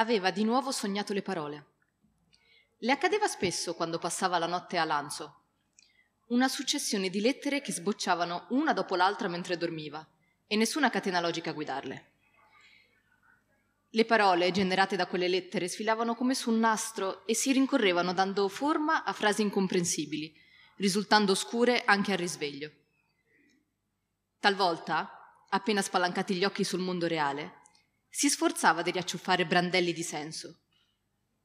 aveva di nuovo sognato le parole. Le accadeva spesso quando passava la notte a Lanzo. Una successione di lettere che sbocciavano una dopo l'altra mentre dormiva e nessuna catena logica a guidarle. Le parole generate da quelle lettere sfilavano come su un nastro e si rincorrevano dando forma a frasi incomprensibili, risultando scure anche al risveglio. Talvolta, appena spalancati gli occhi sul mondo reale, si sforzava di riacciuffare brandelli di senso.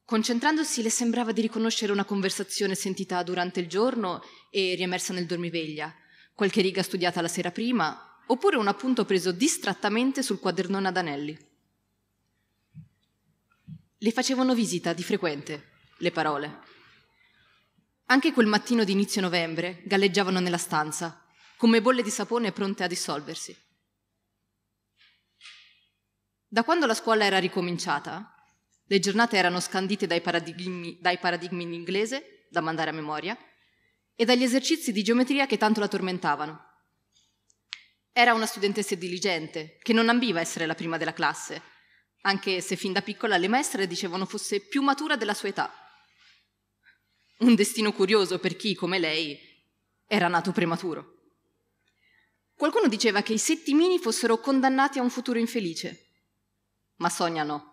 Concentrandosi le sembrava di riconoscere una conversazione sentita durante il giorno e riemersa nel dormiveglia, qualche riga studiata la sera prima, oppure un appunto preso distrattamente sul quadernone ad anelli. Le facevano visita di frequente le parole. Anche quel mattino di inizio novembre galleggiavano nella stanza, come bolle di sapone pronte a dissolversi. Da quando la scuola era ricominciata, le giornate erano scandite dai paradigmi, dai paradigmi in inglese, da mandare a memoria, e dagli esercizi di geometria che tanto la tormentavano. Era una studentessa diligente, che non ambiva a essere la prima della classe, anche se fin da piccola le maestre dicevano fosse più matura della sua età. Un destino curioso per chi, come lei, era nato prematuro. Qualcuno diceva che i settimini fossero condannati a un futuro infelice ma Sonia no.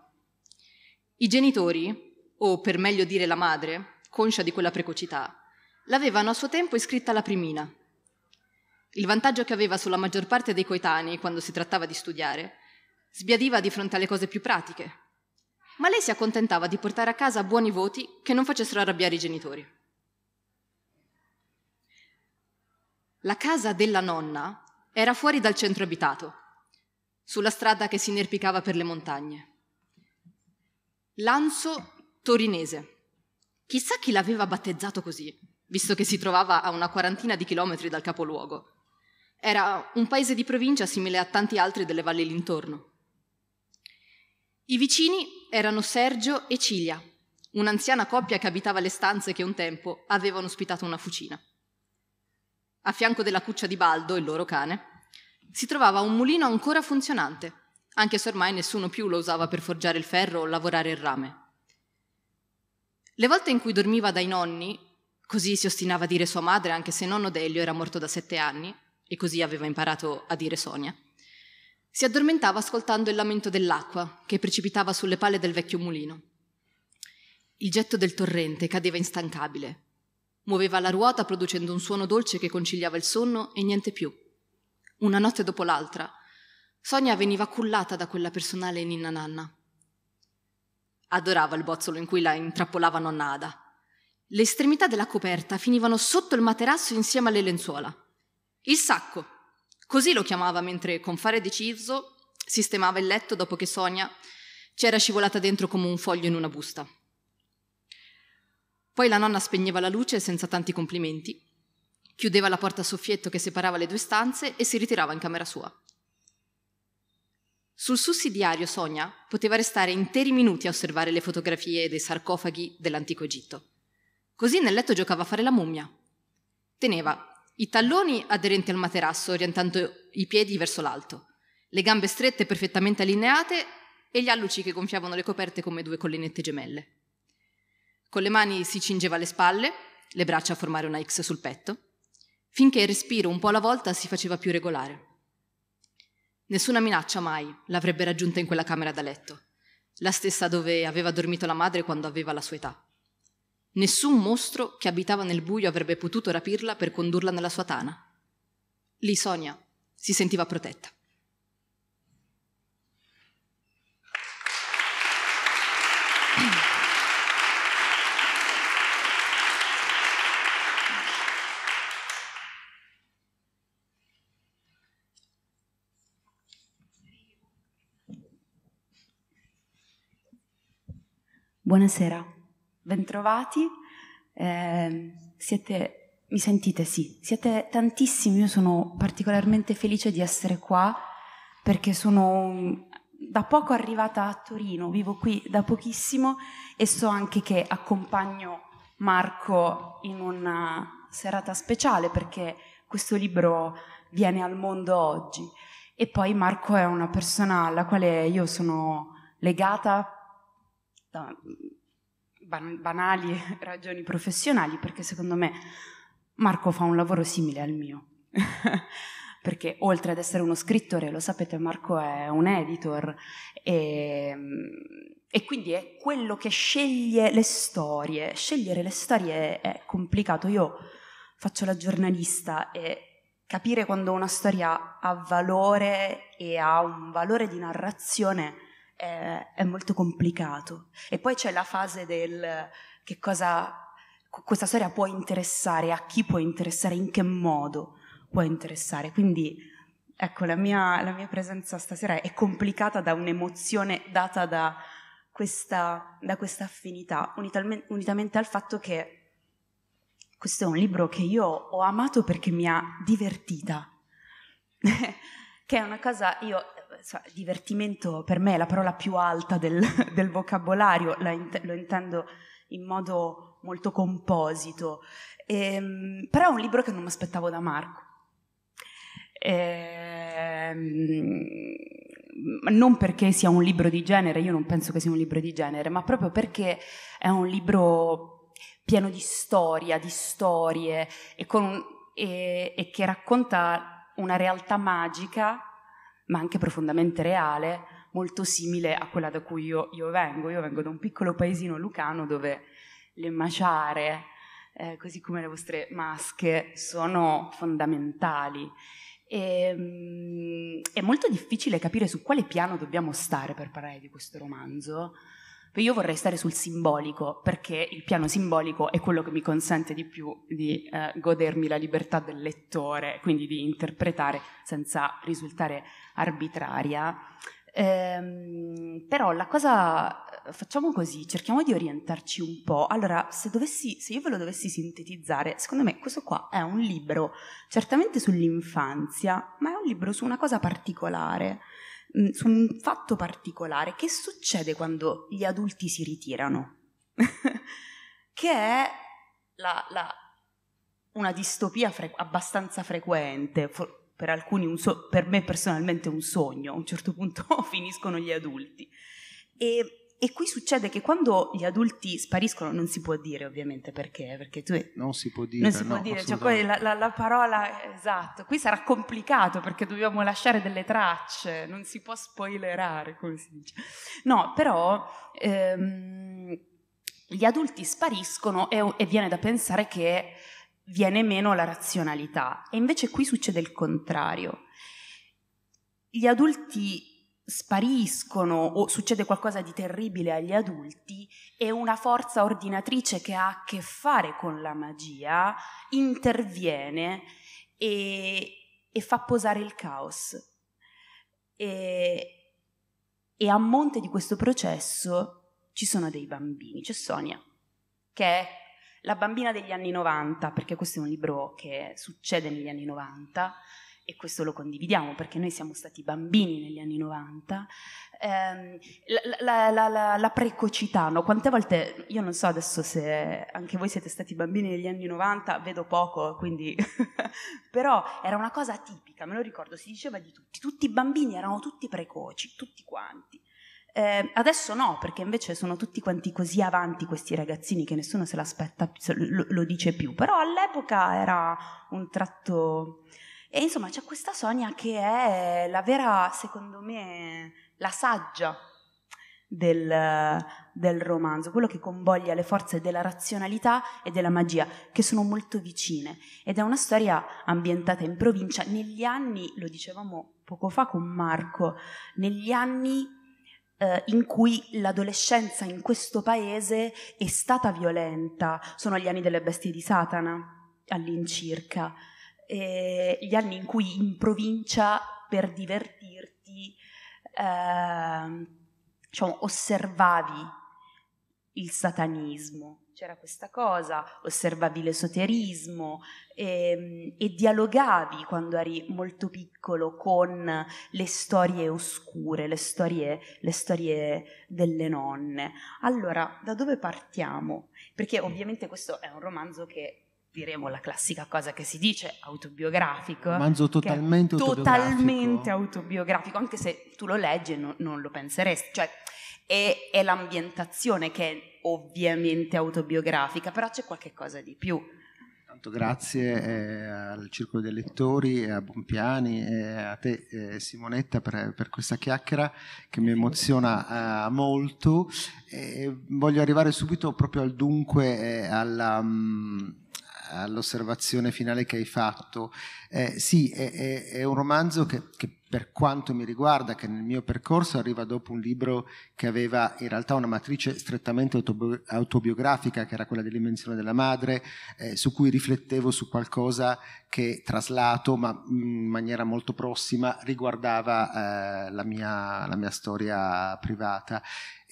I genitori, o per meglio dire la madre, conscia di quella precocità, l'avevano a suo tempo iscritta alla primina. Il vantaggio che aveva sulla maggior parte dei coetanei quando si trattava di studiare sbiadiva di fronte alle cose più pratiche, ma lei si accontentava di portare a casa buoni voti che non facessero arrabbiare i genitori. La casa della nonna era fuori dal centro abitato sulla strada che si inerpicava per le montagne. Lanzo torinese. Chissà chi l'aveva battezzato così, visto che si trovava a una quarantina di chilometri dal capoluogo. Era un paese di provincia simile a tanti altri delle valli l'intorno. I vicini erano Sergio e Cilia, un'anziana coppia che abitava le stanze che un tempo avevano ospitato una fucina. A fianco della cuccia di Baldo, il loro cane, si trovava un mulino ancora funzionante, anche se ormai nessuno più lo usava per forgiare il ferro o lavorare il rame. Le volte in cui dormiva dai nonni, così si ostinava a dire sua madre anche se nonno Delio era morto da sette anni, e così aveva imparato a dire Sonia, si addormentava ascoltando il lamento dell'acqua che precipitava sulle palle del vecchio mulino. Il getto del torrente cadeva instancabile. Muoveva la ruota producendo un suono dolce che conciliava il sonno e niente più una notte dopo l'altra. Sonia veniva cullata da quella personale ninna nanna. Adorava il bozzolo in cui la intrappolava nonna Ada. Le estremità della coperta finivano sotto il materasso insieme alle lenzuola. Il sacco, così lo chiamava mentre con fare deciso sistemava il letto dopo che Sonia ci era scivolata dentro come un foglio in una busta. Poi la nonna spegneva la luce senza tanti complimenti chiudeva la porta a soffietto che separava le due stanze e si ritirava in camera sua. Sul sussidiario Sonia poteva restare interi minuti a osservare le fotografie dei sarcofaghi dell'antico Egitto. Così nel letto giocava a fare la mummia. Teneva i talloni aderenti al materasso, orientando i piedi verso l'alto, le gambe strette perfettamente allineate e gli alluci che gonfiavano le coperte come due collinette gemelle. Con le mani si cingeva le spalle, le braccia a formare una X sul petto, finché il respiro un po' alla volta si faceva più regolare. Nessuna minaccia mai l'avrebbe raggiunta in quella camera da letto, la stessa dove aveva dormito la madre quando aveva la sua età. Nessun mostro che abitava nel buio avrebbe potuto rapirla per condurla nella sua tana. Lì Sonia si sentiva protetta. Buonasera, bentrovati. Eh, siete, mi sentite? Sì, siete tantissimi. Io sono particolarmente felice di essere qua perché sono mm, da poco arrivata a Torino, vivo qui da pochissimo e so anche che accompagno Marco in una serata speciale perché questo libro viene al mondo oggi. E poi Marco è una persona alla quale io sono legata da mm, banali ragioni professionali, perché secondo me Marco fa un lavoro simile al mio. perché oltre ad essere uno scrittore, lo sapete, Marco è un editor e, mm, e, quindi è quello che sceglie le storie. Scegliere le storie è complicato. Io faccio la giornalista e capire quando una storia ha valore e ha un valore di narrazione è, è molto complicato. E poi c'è la fase del che cosa questa storia può interessare, a chi può interessare, in che modo può interessare. Quindi ecco, la mia, la mia presenza stasera è complicata da un'emozione data da questa, da questa affinità, unitamente, al fatto che questo è un libro che io ho amato perché mi ha divertita. che è una cosa, io so, divertimento per me è la parola più alta del, del vocabolario, in, lo intendo in modo molto composito, e, ehm, però è un libro che non mi aspettavo da Marco. E, ehm, non perché sia un libro di genere, io non penso che sia un libro di genere, ma proprio perché è un libro pieno di storia, di storie e, con, e che racconta una realtà magica ma anche profondamente reale, molto simile a quella da cui io, io vengo. Io vengo da un piccolo paesino lucano dove le maciare, eh, così come le vostre masche, sono fondamentali. E, ehm, mh, è molto difficile capire su quale piano dobbiamo stare per parlare di questo romanzo, io vorrei stare sul simbolico, perché il piano simbolico è quello che mi consente di più di eh, godermi la libertà del lettore, quindi di interpretare senza risultare arbitraria. Ehm, però la cosa facciamo così, cerchiamo di orientarci un po'. Allora, se, dovessi, se io ve lo dovessi sintetizzare, secondo me questo qua è un libro certamente sull'infanzia, ma è un libro su una cosa particolare Mm, su un fatto particolare. Che succede quando gli adulti si ritirano? che è la, la, una distopia fre- abbastanza frequente, for- per alcuni, so- per me personalmente un sogno, a un certo punto finiscono gli adulti. E e qui succede che quando gli adulti spariscono, non si può dire ovviamente perché, perché tu... Non si può dire. Non si può no, dire, cioè poi la, la, la, parola esatto, qui sarà complicato perché dobbiamo lasciare delle tracce, non si può spoilerare, come si dice. No, però ehm, gli adulti spariscono e, e viene da pensare che viene meno la razionalità. E invece qui succede il contrario. Gli adulti spariscono o succede qualcosa di terribile agli adulti, e una forza ordinatrice che ha a che fare con la magia interviene e, e fa posare il caos. E, e a monte di questo processo ci sono dei bambini, c'è Sonia, che è la bambina degli anni 90, perché questo è un libro che succede negli anni 90, e questo lo condividiamo perché noi siamo stati bambini negli anni 90, ehm, la, la, la, la, precocità, no? quante volte, io non so adesso se anche voi siete stati bambini negli anni 90, vedo poco, quindi, però era una cosa tipica, me lo ricordo, si diceva di tutti, tutti i bambini erano tutti precoci, tutti quanti. Eh, adesso no, perché invece sono tutti quanti così avanti questi ragazzini che nessuno se l'aspetta, lo, lo dice più, però all'epoca era un tratto e insomma c'è questa Sonia che è la vera, secondo me, la saggia del, del romanzo, quello che convoglia le forze della razionalità e della magia, che sono molto vicine. Ed è una storia ambientata in provincia negli anni, lo dicevamo poco fa con Marco, negli anni eh, in cui l'adolescenza in questo paese è stata violenta, sono gli anni delle bestie di Satana all'incirca eh, gli anni in cui in provincia per divertirti eh, diciamo, osservavi il satanismo, c'era questa cosa, osservavi l'esoterismo e, ehm, e dialogavi quando eri molto piccolo con le storie oscure, le storie, le storie delle nonne. Allora, da dove partiamo? Perché mm. ovviamente questo è un romanzo che diremo la classica cosa che si dice, autobiografico. Manzo totalmente autobiografico. Totalmente autobiografico, anche se tu lo leggi e non, non lo penseresti. Cioè, è, è, l'ambientazione che è ovviamente autobiografica, però c'è qualche cosa di più. Tanto grazie eh, al Circolo dei Lettori, eh, a Bompiani e eh, a te eh, Simonetta per, per, questa chiacchiera che mi emoziona eh, molto. voglio arrivare subito proprio al dunque, eh, alla... Mh, mm, all'osservazione finale che hai fatto. Eh, sì, è, è, è, un romanzo che, che per quanto mi riguarda, che nel mio percorso arriva dopo un libro che aveva in realtà una matrice strettamente autobiografica, che era quella dell'invenzione della madre, eh, su cui riflettevo su qualcosa che traslato, ma mm, in maniera molto prossima, riguardava eh, la, mia, la mia storia privata.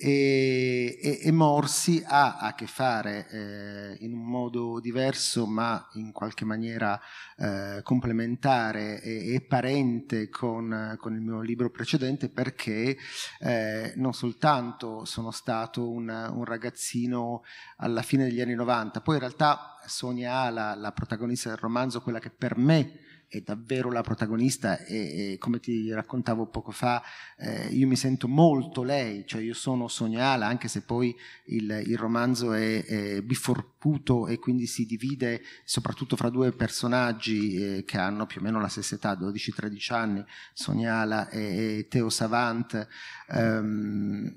E, e, e, Morsi ha a che fare eh, in un modo diverso ma in qualche maniera eh, complementare e, e parente con, con, il mio libro precedente perché eh, non soltanto sono stato un, un, ragazzino alla fine degli anni 90, poi in realtà Sonia Ala, la protagonista del romanzo, quella che per me è davvero la protagonista e, e come ti raccontavo poco fa eh, io mi sento molto lei, cioè io sono Sognala anche se poi il, il romanzo è, è, biforputo e quindi si divide soprattutto fra due personaggi eh, che hanno più o meno la stessa età, 12-13 anni, Sognala e, e Teo Savant. Um,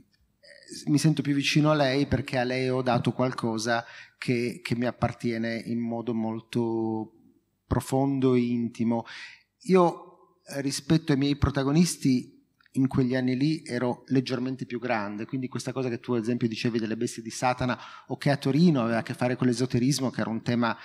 mi sento più vicino a lei perché a lei ho dato qualcosa che, che mi appartiene in modo molto profondo e intimo. Io eh, rispetto ai miei protagonisti in quegli anni lì ero leggermente più grande, quindi questa cosa che tu ad esempio dicevi delle bestie di Satana o che a Torino aveva a che fare con l'esoterismo, che era un tema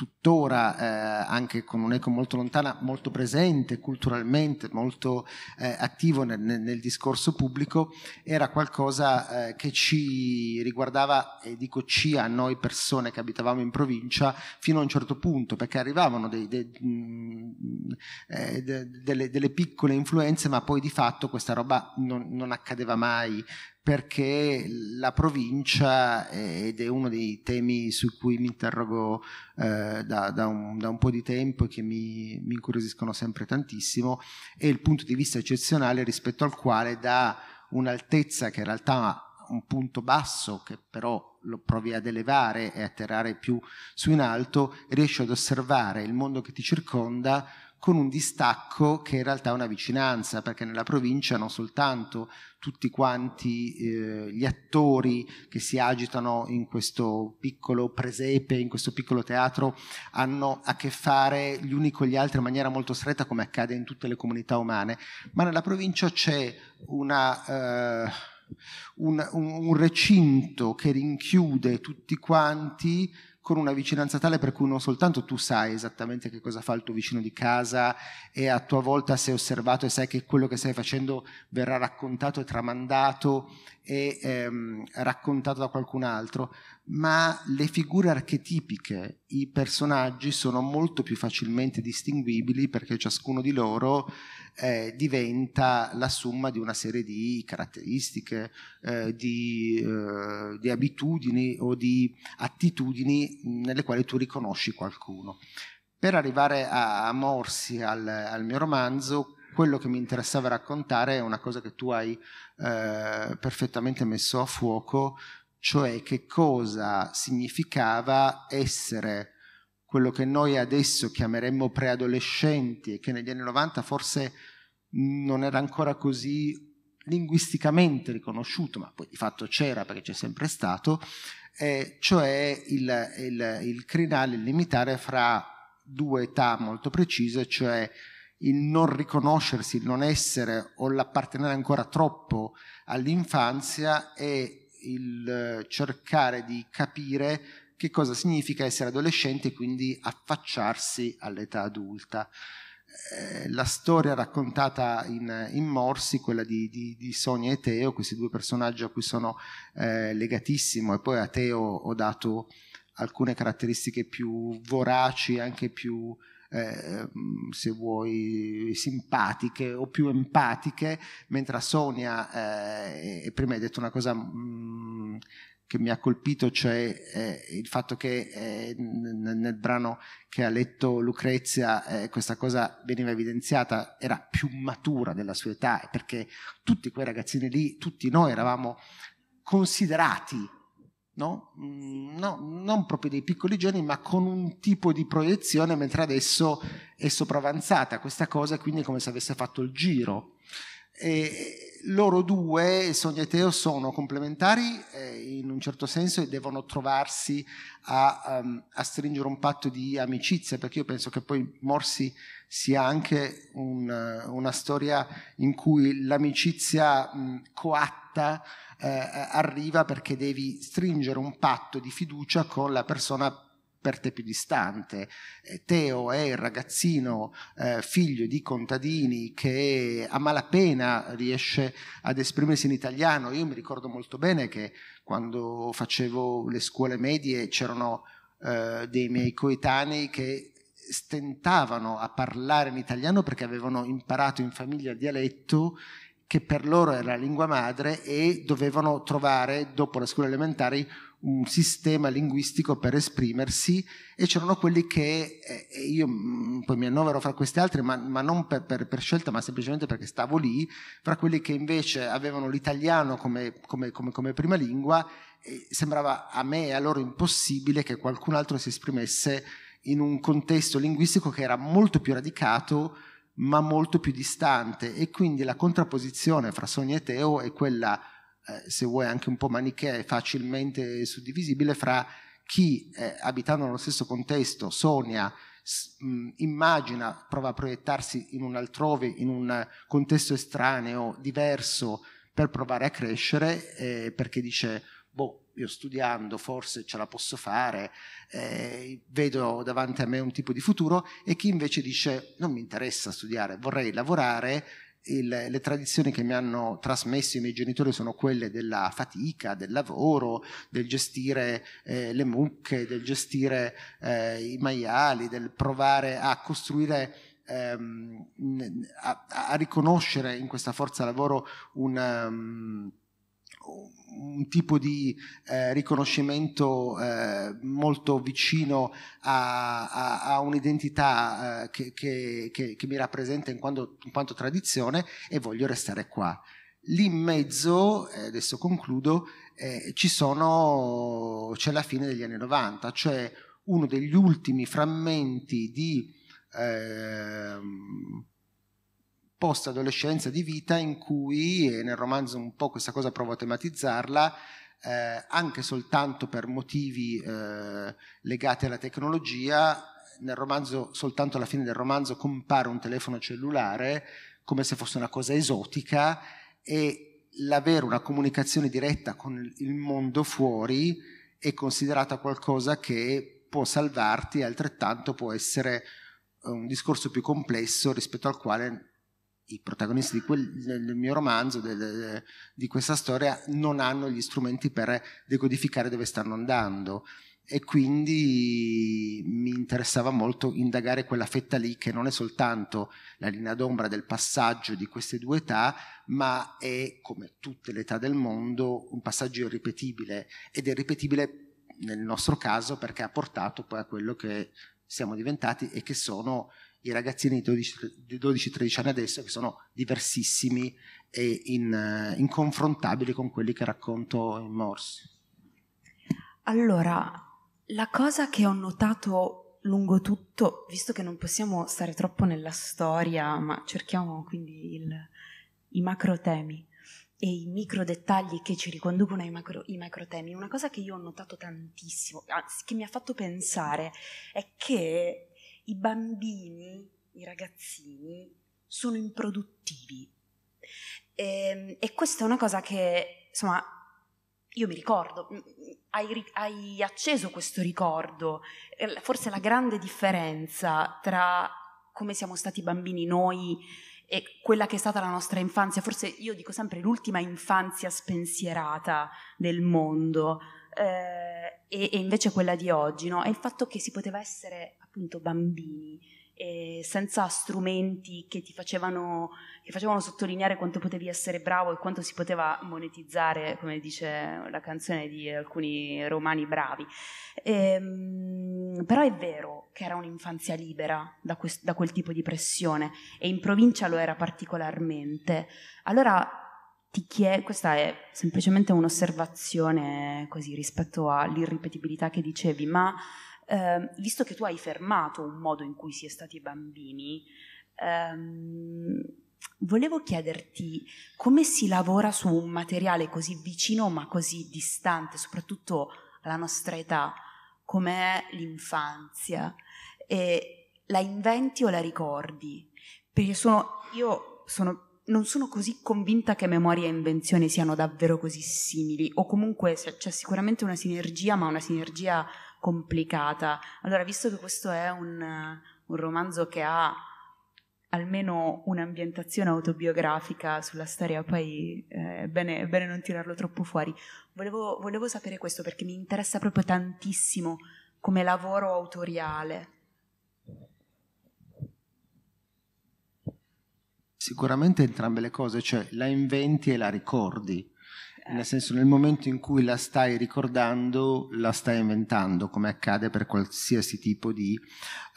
tuttora eh, anche con un'eco molto lontana, molto presente culturalmente, molto eh, attivo nel, nel, discorso pubblico, era qualcosa eh, che ci riguardava, e dico ci a noi persone che abitavamo in provincia, fino a un certo punto, perché arrivavano dei, dei, mh, mm, eh, de, delle, delle, piccole influenze, ma poi di fatto questa roba non, non accadeva mai perché la provincia, ed è uno dei temi su cui mi interrogo eh, da, da, un, da, un, po' di tempo e che mi, mi, incuriosiscono sempre tantissimo, è il punto di vista eccezionale rispetto al quale da un'altezza che in realtà un punto basso che però lo provi ad elevare e atterrare più su in alto, riesci ad osservare il mondo che ti circonda con un distacco che in realtà è una vicinanza, perché nella provincia non soltanto tutti quanti eh, gli attori che si agitano in questo piccolo presepe, in questo piccolo teatro, hanno a che fare gli uni con gli altri in maniera molto stretta, come accade in tutte le comunità umane, ma nella provincia c'è una... Eh, un, un, un recinto che rinchiude tutti quanti con una vicinanza tale per cui non soltanto tu sai esattamente che cosa fa il tuo vicino di casa e a tua volta sei osservato e sai che quello che stai facendo verrà raccontato e tramandato e ehm, raccontato da qualcun altro, ma le figure archetipiche, i personaggi sono molto più facilmente distinguibili perché ciascuno di loro eh, diventa la somma di una serie di caratteristiche, eh, di, eh, di, abitudini o di attitudini nelle quali tu riconosci qualcuno. Per arrivare a, a Morsi, al, al, mio romanzo, quello che mi interessava raccontare è una cosa che tu hai eh, perfettamente messo a fuoco, cioè che cosa significava essere quello che noi adesso chiameremmo preadolescenti e che negli anni 90 forse non era ancora così linguisticamente riconosciuto, ma poi di fatto c'era perché c'è sempre stato, eh, cioè il, il, il crinale limitare fra due età molto precise, cioè il non riconoscersi, il non essere o l'appartenere ancora troppo all'infanzia e il cercare di capire che cosa significa essere adolescente e quindi affacciarsi all'età adulta. Eh, la storia raccontata in, in Morsi, quella di, di, di, Sonia e Teo, questi due personaggi a cui sono eh, legatissimo e poi a Teo ho dato alcune caratteristiche più voraci, anche più, eh, mm, se vuoi, simpatiche o più empatiche, mentre a Sonia, eh, prima hai detto una cosa mh, mm, che mi ha colpito, cioè eh, il fatto che eh, nel, nel brano che ha letto Lucrezia eh, questa cosa veniva evidenziata, era più matura della sua età, perché tutti quei ragazzini lì, tutti noi eravamo considerati, no? Mm, no, non proprio dei piccoli geni, ma con un tipo di proiezione, mentre adesso è sopravanzata questa cosa, quindi è come se avesse fatto il giro. E, loro due, Sogno e Teo, sono complementari eh, in un certo senso e devono trovarsi a, um, a, stringere un patto di amicizia, perché io penso che poi Morsi sia anche un, eh, una storia in cui l'amicizia mh, coatta eh, arriva perché devi stringere un patto di fiducia con la persona per te più distante. Eh, Teo è il ragazzino eh, figlio di contadini che a malapena riesce ad esprimersi in italiano. Io mi ricordo molto bene che quando facevo le scuole medie c'erano eh, dei miei coetanei che stentavano a parlare in italiano perché avevano imparato in famiglia il dialetto che per loro era la lingua madre e dovevano trovare dopo la scuola elementare un sistema linguistico per esprimersi e c'erano quelli che eh, e io mm, poi mi annovero fra questi altri, ma, ma non per, per, per, scelta, ma semplicemente perché stavo lì, fra quelli che invece avevano l'italiano come, come, come, come prima lingua, eh, sembrava a me e a loro impossibile che qualcun altro si esprimesse in un contesto linguistico che era molto più radicato ma molto più distante e quindi la contrapposizione fra Sonia e Teo è quella eh, se vuoi anche un po' manichea e facilmente suddivisibile fra chi eh, abitando nello stesso contesto sogna mm, immagina, prova a proiettarsi in un altrove, in un contesto estraneo, diverso, per provare a crescere, eh, perché dice, boh, io studiando forse ce la posso fare, eh, vedo davanti a me un tipo di futuro, e chi invece dice, non mi interessa studiare, vorrei lavorare il, le tradizioni che mi hanno trasmesso i miei genitori sono quelle della fatica, del lavoro, del gestire eh, le mucche, del gestire eh, i maiali, del provare a costruire ehm, a, a, riconoscere in questa forza lavoro un um, un tipo di eh, riconoscimento eh, molto vicino a, a, a un'identità eh, che, che, che, che, mi rappresenta in quanto, in quanto, tradizione e voglio restare qua. Lì in mezzo, eh, adesso concludo, eh, sono, c'è la fine degli anni 90, cioè uno degli ultimi frammenti di... Ehm, post-adolescenza di vita in cui, e nel romanzo un po' questa cosa provo a tematizzarla, eh, anche soltanto per motivi eh, legati alla tecnologia, nel romanzo, soltanto alla fine del romanzo compare un telefono cellulare come se fosse una cosa esotica e l'avere una comunicazione diretta con il mondo fuori è considerata qualcosa che può salvarti e altrettanto può essere eh, un discorso più complesso rispetto al quale i protagonisti di quel, del mio romanzo, de, de, di questa storia, non hanno gli strumenti per decodificare dove stanno andando. E quindi mi interessava molto indagare quella fetta lì che non è soltanto la linea d'ombra del passaggio di queste due età, ma è, come tutte le età del mondo, un passaggio irripetibile. Ed è ripetibile nel nostro caso perché ha portato poi a quello che siamo diventati e che sono i ragazzini di 12-13 anni adesso che sono diversissimi e in, eh, inconfrontabili con quelli che racconto in Morsi. Allora, la cosa che ho notato lungo tutto, visto che non possiamo stare troppo nella storia, ma cerchiamo quindi il, i macro temi e i micro dettagli che ci riconducono ai macro, macro, temi, una cosa che io ho notato tantissimo, anzi che mi ha fatto pensare, è che i bambini, i ragazzini, sono improduttivi. E, ehm, e questa è una cosa che, insomma, io mi ricordo, hai, hai acceso questo ricordo, eh, forse la grande differenza tra come siamo stati bambini noi e quella che è stata la nostra infanzia, forse io dico sempre l'ultima infanzia spensierata del mondo, eh, e, e, invece quella di oggi, no? è il fatto che si poteva essere appunto bambini eh, senza strumenti che ti facevano, che facevano, sottolineare quanto potevi essere bravo e quanto si poteva monetizzare, come dice la canzone di alcuni romani bravi. Ehm, però è vero che era un'infanzia libera da, quest- da quel tipo di pressione e in provincia lo era particolarmente. Allora ti chiedo, questa è semplicemente un'osservazione così rispetto all'irripetibilità che dicevi, ma eh, visto che tu hai fermato un modo in cui si è stati bambini, ehm, volevo chiederti come si lavora su un materiale così vicino ma così distante, soprattutto alla nostra età, com'è l'infanzia, e la inventi o la ricordi? Perché sono, io sono non sono così convinta che memoria e invenzione siano davvero così simili, o comunque c'è sicuramente una sinergia, ma una sinergia complicata. Allora, visto che questo è un, un romanzo che ha almeno un'ambientazione autobiografica sulla storia, poi eh, è eh, bene, bene, non tirarlo troppo fuori, volevo, volevo sapere questo perché mi interessa proprio tantissimo come lavoro autoriale Sicuramente entrambe le cose, cioè la inventi e la ricordi. Eh. Nel senso, nel momento in cui la stai ricordando, la stai inventando, come accade per qualsiasi tipo di,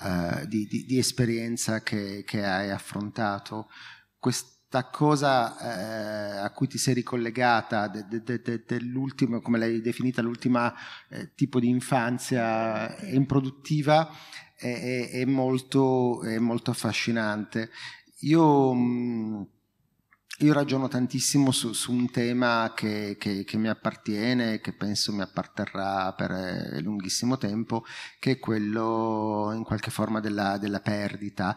uh, di, di, di esperienza che, che, hai affrontato. Questa cosa eh, a cui ti sei ricollegata, de, de, de, dell'ultimo, come l'hai definita, l'ultima eh, tipo di infanzia improduttiva, è, è, molto, è molto affascinante io, mm, io ragiono tantissimo su, su un tema che, che, che, mi appartiene, che penso mi apparterrà per eh, lunghissimo tempo, che è quello in qualche forma della, della perdita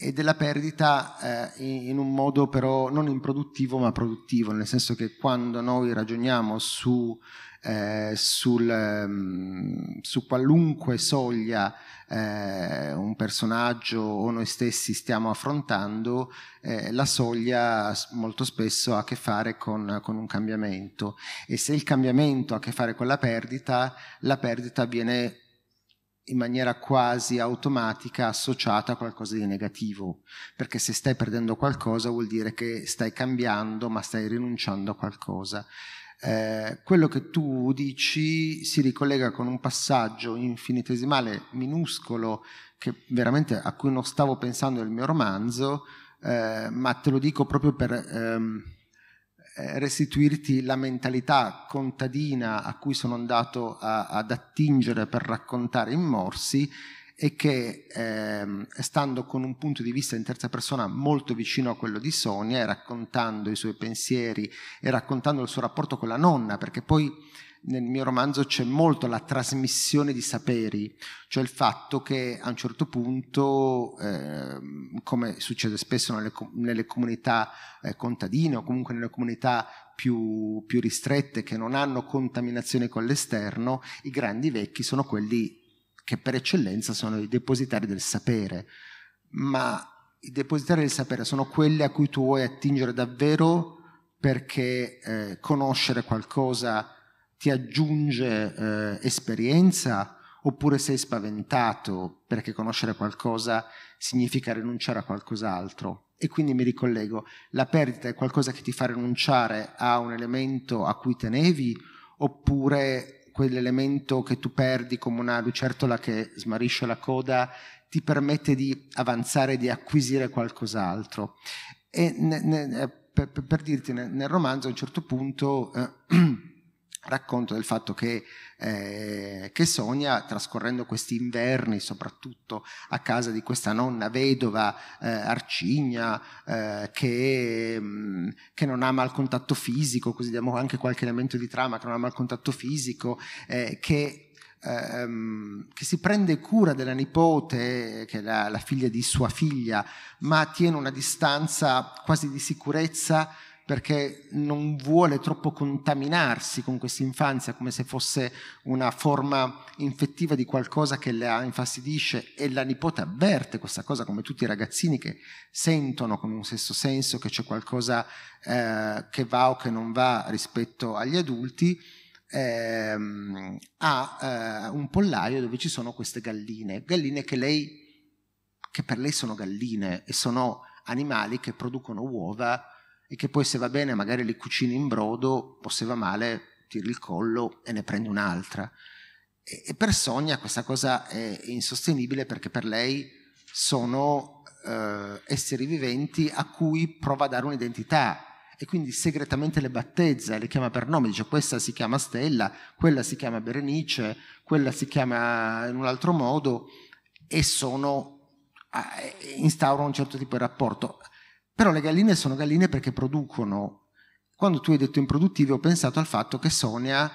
e della perdita eh, in un modo però non improduttivo ma produttivo, nel senso che quando noi ragioniamo su eh, sul, ehm, su qualunque soglia eh, un personaggio o noi stessi stiamo affrontando, eh, la soglia molto spesso ha a che fare con, con, un cambiamento e se il cambiamento ha a che fare con la perdita, la perdita viene in maniera quasi automatica associata a qualcosa di negativo, perché se stai perdendo qualcosa vuol dire che stai cambiando ma stai rinunciando a qualcosa eh, quello che tu dici si ricollega con un passaggio infinitesimale, minuscolo, che veramente a cui non stavo pensando nel mio romanzo, eh, ma te lo dico proprio per ehm, eh, restituirti la mentalità contadina a cui sono andato a, ad attingere per raccontare in morsi e che, ehm, stando con un punto di vista in terza persona molto vicino a quello di Sonia e raccontando i suoi pensieri e raccontando il suo rapporto con la nonna, perché poi nel mio romanzo c'è molto la trasmissione di saperi, cioè il fatto che a un certo punto, eh, come succede spesso nelle, nelle comunità eh, contadine o comunque nelle comunità più, più ristrette che non hanno contaminazione con l'esterno, i grandi vecchi sono quelli che per eccellenza sono i depositari del sapere, ma i depositari del sapere sono quelli a cui tu vuoi attingere davvero perché eh, conoscere qualcosa ti aggiunge eh, esperienza oppure sei spaventato perché conoscere qualcosa significa rinunciare a qualcos'altro. E quindi mi ricollego, la perdita è qualcosa che ti fa rinunciare a un elemento a cui tenevi oppure quell'elemento che tu perdi come una lucertola che smarisce la coda ti permette di avanzare, di acquisire qualcos'altro. E ne, ne, eh, per, per, dirti, nel, romanzo a un certo punto... Eh, racconto del fatto che, eh, che Sonia, trascorrendo questi inverni, soprattutto a casa di questa nonna vedova eh, arcigna, eh, che, mh, mm, che, non ama il contatto fisico, così diamo anche qualche elemento di trama, che non ama il contatto fisico, eh, che ehm, che si prende cura della nipote, che è la, la, figlia di sua figlia, ma tiene una distanza quasi di sicurezza perché non vuole troppo contaminarsi con questa infanzia come se fosse una forma infettiva di qualcosa che la infastidisce e la nipote avverte questa cosa come tutti i ragazzini che sentono con un stesso senso che c'è qualcosa eh, che va o che non va rispetto agli adulti. Ehm, ha eh, un pollaio dove ci sono queste galline, galline che lei che per lei sono galline e sono animali che producono uova e che poi se va bene magari le cucini in brodo o se va male tiri il collo e ne prendi un'altra. E, e per Sonia questa cosa è insostenibile perché per lei sono eh, esseri viventi a cui prova a dare un'identità e quindi segretamente le battezza, le chiama per nome, dice questa si chiama Stella, quella si chiama Berenice, quella si chiama in un altro modo e sono, eh, instaurano un certo tipo di rapporto. Però le galline sono galline perché producono. Quando tu hai detto improduttive ho pensato al fatto che Sonia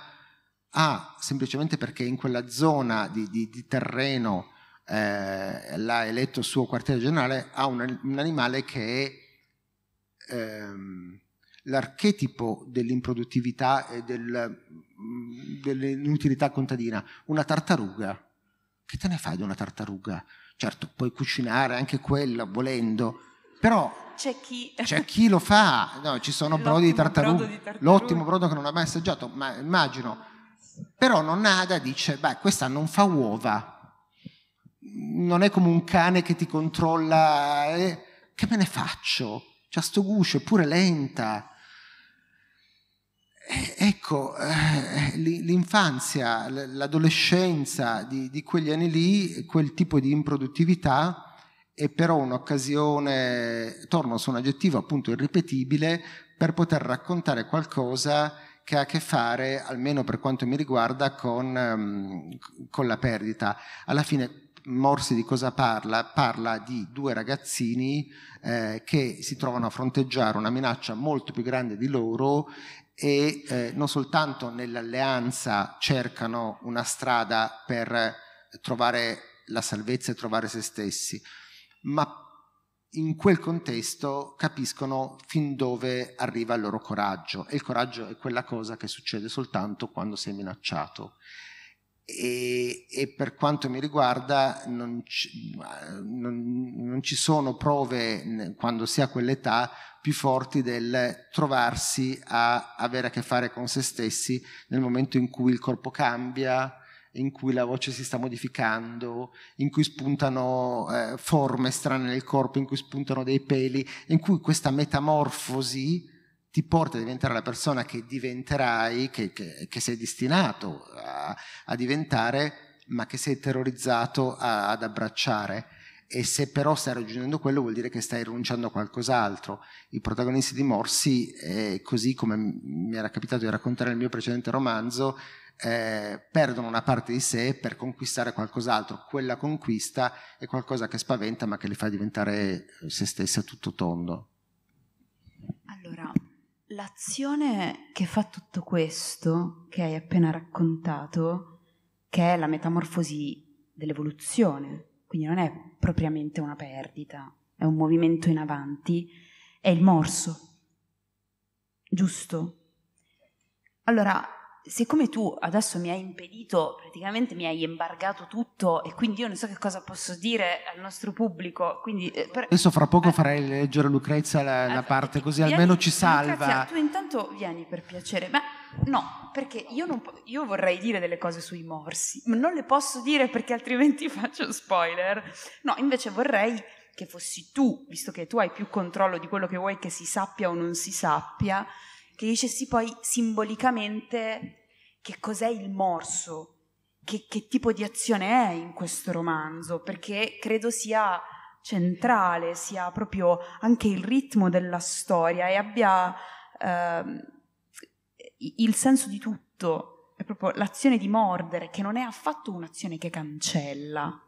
ha, semplicemente perché in quella zona di, di, di terreno eh, l'ha eletto il suo quartiere generale, ha un, un animale che è ehm, l'archetipo dell'improduttività e del, mm, dell'inutilità contadina, una tartaruga. Che te ne fai di una tartaruga? Certo, puoi cucinare anche quella volendo, però c'è chi... c'è chi, lo fa. No, ci sono brodi di, tartaruga, l'ottimo brodo che non ha mai assaggiato, ma immagino. Però Nonnada dice, beh, questa non fa uova, non è come un cane che ti controlla, eh, che me ne faccio? C'ha sto guscio, è pure lenta. ecco, eh, l'infanzia, l'adolescenza di, di quegli anni lì, quel tipo di improduttività, è però un'occasione, torno su un aggettivo appunto irripetibile, per poter raccontare qualcosa che ha a che fare, almeno per quanto mi riguarda, con, ehm, con la perdita. Alla fine Morsi di cosa parla? Parla di due ragazzini eh, che si trovano a fronteggiare una minaccia molto più grande di loro e eh, non soltanto nell'alleanza cercano una strada per trovare la salvezza e trovare se stessi, ma in quel contesto capiscono fin dove arriva il loro coraggio e il coraggio è quella cosa che succede soltanto quando sei minacciato. E, e per quanto mi riguarda non ci, non, non ci sono prove quando si ha quell'età più forti del trovarsi a avere a che fare con se stessi nel momento in cui il corpo cambia, in cui la voce si sta modificando, in cui spuntano eh, forme strane nel corpo, in cui spuntano dei peli, in cui questa metamorfosi ti porta a diventare la persona che diventerai, che, che, che sei destinato a, a, diventare, ma che sei terrorizzato a, ad abbracciare. E se però stai raggiungendo quello vuol dire che stai rinunciando a qualcos'altro. I protagonisti di Morsi, eh, così come mi era capitato di raccontare nel mio precedente romanzo, eh, perdono una parte di sé per conquistare qualcos'altro. Quella conquista è qualcosa che spaventa ma che li fa diventare eh, se stessi a tutto tondo. Allora, l'azione che fa tutto questo che hai appena raccontato, che è la metamorfosi dell'evoluzione, quindi non è propriamente una perdita, è un movimento in avanti, è il morso. Giusto? Allora, siccome tu adesso mi hai impedito, praticamente mi hai embargato tutto e quindi io non so che cosa posso dire al nostro pubblico. Quindi, eh, per... Adesso fra poco eh, farei leggere Lucrezia la, eh, la parte così vieni, almeno ci salva. Lucrezia, tu intanto vieni per piacere, ma no, perché io, non, io vorrei dire delle cose sui morsi, ma non le posso dire perché altrimenti faccio spoiler. No, invece vorrei che fossi tu, visto che tu hai più controllo di quello che vuoi che si sappia o non si sappia che dicessi poi simbolicamente che cos'è il morso, che, che tipo di azione è in questo romanzo, perché credo sia centrale, sia proprio anche il ritmo della storia e abbia eh, il senso di tutto, è proprio l'azione di mordere, che non è affatto un'azione che cancella,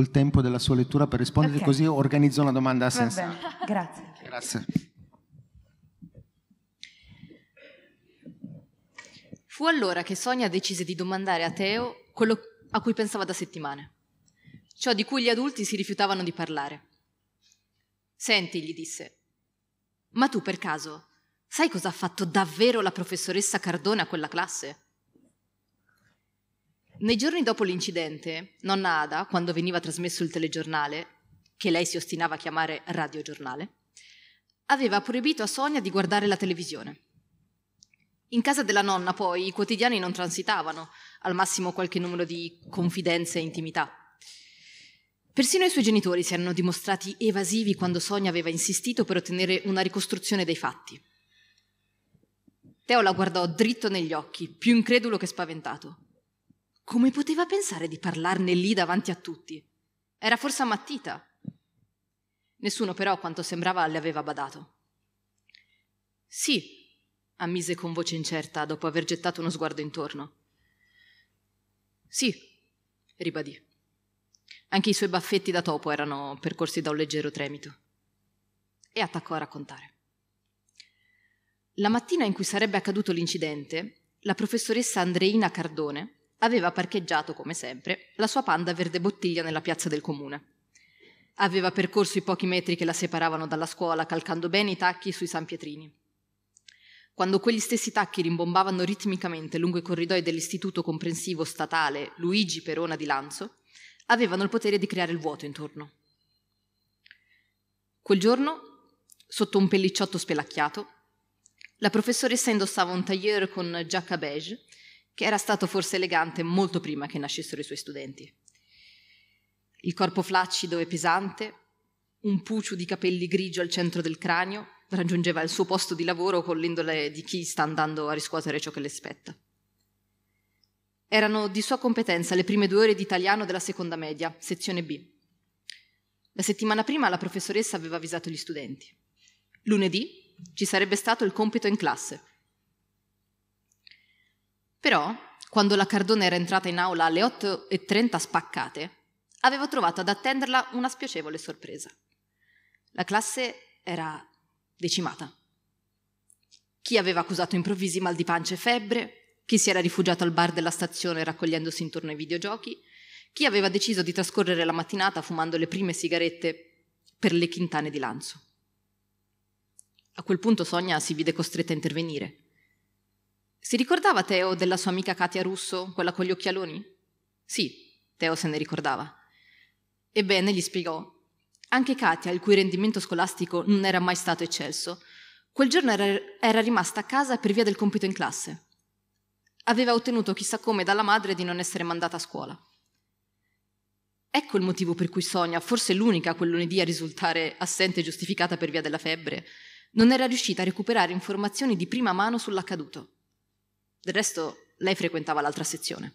il tempo della sua lettura per rispondere, okay. così organizzo una domanda a senso. Grazie. Grazie. Fu allora che Sonia decise di domandare a Teo quello a cui pensava da settimane, ciò di cui gli adulti si rifiutavano di parlare. Senti, gli disse, ma tu per caso sai cosa ha fatto davvero la professoressa Cardone a quella classe? Nei giorni dopo l'incidente, nonna Ada, quando veniva trasmesso il telegiornale, che lei si ostinava a chiamare radiogiornale, aveva proibito a Sonia di guardare la televisione. In casa della nonna poi i quotidiani non transitavano, al massimo qualche numero di confidenze e intimità. Persino i suoi genitori si erano dimostrati evasivi quando Sonia aveva insistito per ottenere una ricostruzione dei fatti. Teo la guardò dritto negli occhi, più incredulo che spaventato. Come poteva pensare di parlarne lì davanti a tutti? Era forse ammattita. Nessuno però, a quanto sembrava, le aveva badato. Sì, ammise con voce incerta dopo aver gettato uno sguardo intorno. Sì, ribadì. Anche i suoi baffetti da topo erano percorsi da un leggero tremito. E attaccò a raccontare. La mattina in cui sarebbe accaduto l'incidente, la professoressa Andreina Cardone Aveva parcheggiato, come sempre, la sua panda verde bottiglia nella piazza del comune. Aveva percorso i pochi metri che la separavano dalla scuola, calcando bene i tacchi sui San Pietrini. Quando quegli stessi tacchi rimbombavano ritmicamente lungo i corridoi dell'istituto comprensivo statale Luigi Perona di Lanzo, avevano il potere di creare il vuoto intorno. Quel giorno, sotto un pellicciotto spelacchiato, la professoressa indossava un tailleur con giacca beige che era stato forse elegante molto prima che nascessero i suoi studenti. Il corpo flaccido e pesante, un puccio di capelli grigio al centro del cranio, raggiungeva il suo posto di lavoro con l'indole di chi sta andando a riscuotere ciò che le spetta. Erano di sua competenza le prime due ore di italiano della seconda media, sezione B. La settimana prima la professoressa aveva avvisato gli studenti. Lunedì ci sarebbe stato il compito in classe, però, quando la Cardone era entrata in aula alle 8.30 spaccate, avevo trovato ad attenderla una spiacevole sorpresa. La classe era decimata. Chi aveva accusato improvvisi mal di pancia e febbre, chi si era rifugiato al bar della stazione raccogliendosi intorno ai videogiochi, chi aveva deciso di trascorrere la mattinata fumando le prime sigarette per le quintane di Lanzo. A quel punto Sonia si vide costretta a intervenire. Si ricordava Teo della sua amica Katia Russo, quella con gli occhialoni? Sì, Teo se ne ricordava. Ebbene, gli spiegò. Anche Katia, il cui rendimento scolastico non era mai stato eccelso, quel giorno era, era rimasta a casa per via del compito in classe. Aveva ottenuto chissà come dalla madre di non essere mandata a scuola. Ecco il motivo per cui Sonia, forse l'unica quel lunedì a risultare assente e giustificata per via della febbre, non era riuscita a recuperare informazioni di prima mano sull'accaduto. Del resto lei frequentava l'altra sezione.